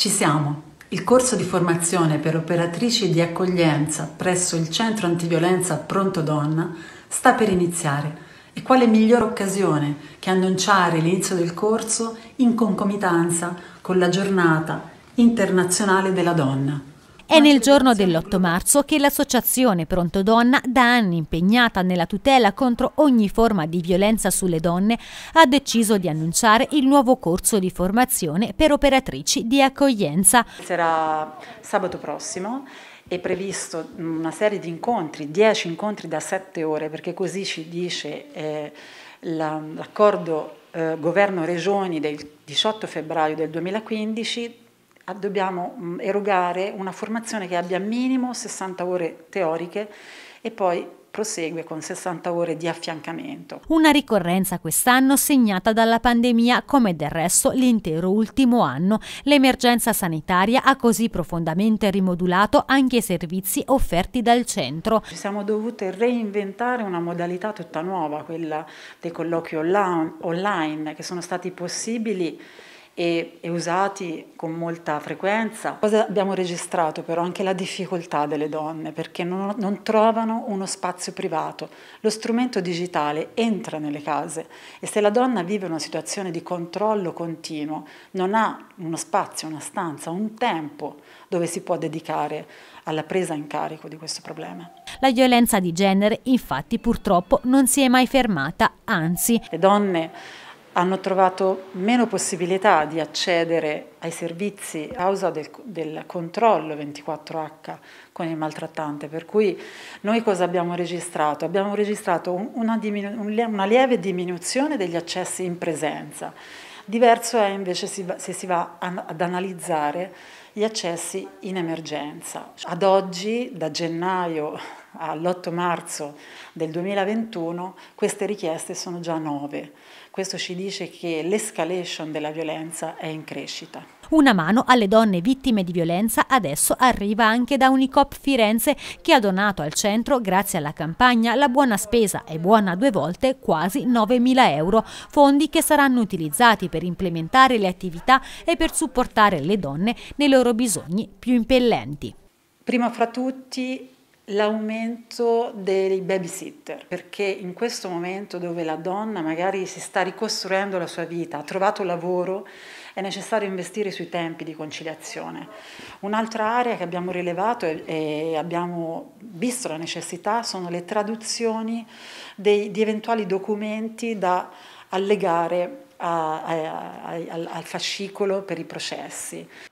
Ci siamo. Il corso di formazione per operatrici di accoglienza presso il Centro Antiviolenza Pronto Donna sta per iniziare e quale migliore occasione che annunciare l'inizio del corso in concomitanza con la giornata internazionale della donna. È nel giorno dell'8 marzo che l'associazione Pronto Donna, da anni impegnata nella tutela contro ogni forma di violenza sulle donne, ha deciso di annunciare il nuovo corso di formazione per operatrici di accoglienza. Sarà sabato prossimo è previsto una serie di incontri, 10 incontri da 7 ore, perché così ci dice eh, l'accordo la, eh, governo-regioni del 18 febbraio del 2015 Ah, dobbiamo mm, erogare una formazione che abbia minimo 60 ore teoriche e poi prosegue con 60 ore di affiancamento. Una ricorrenza quest'anno segnata dalla pandemia, come del resto l'intero ultimo anno. L'emergenza sanitaria ha così profondamente rimodulato anche i servizi offerti dal centro. Ci siamo dovute reinventare una modalità tutta nuova, quella dei colloqui online, che sono stati possibili e, e usati con molta frequenza. Cosa abbiamo registrato però? Anche la difficoltà delle donne perché non, non trovano uno spazio privato. Lo strumento digitale entra nelle case e se la donna vive una situazione di controllo continuo, non ha uno spazio, una stanza, un tempo dove si può dedicare alla presa in carico di questo problema. La violenza di genere infatti purtroppo non si è mai fermata, anzi. Le donne hanno trovato meno possibilità di accedere ai servizi a causa del, del, controllo 24H con il maltrattante. Per cui noi cosa abbiamo registrato? Abbiamo registrato una, una lieve diminuzione degli accessi in presenza. Diverso è invece se si va ad analizzare gli accessi in emergenza. Ad oggi, da gennaio all'8 marzo del 2021, queste richieste sono già nove. Questo ci dice che l'escalation della violenza è in crescita. Una mano alle donne vittime di violenza adesso arriva anche da Unicop Firenze che ha donato al centro, grazie alla campagna La buona spesa e buona due volte, quasi 9.000 euro, fondi che saranno utilizzati per implementare le attività e per supportare le donne nelle loro bisogni più impellenti. Prima fra tutti l'aumento dei babysitter, perché in questo momento dove la donna magari si sta ricostruendo la sua vita, ha trovato lavoro, è necessario investire sui tempi di conciliazione. Un'altra area che abbiamo rilevato e abbiamo visto la necessità sono le traduzioni dei, di eventuali documenti da allegare a, a, a, al fascicolo per i processi.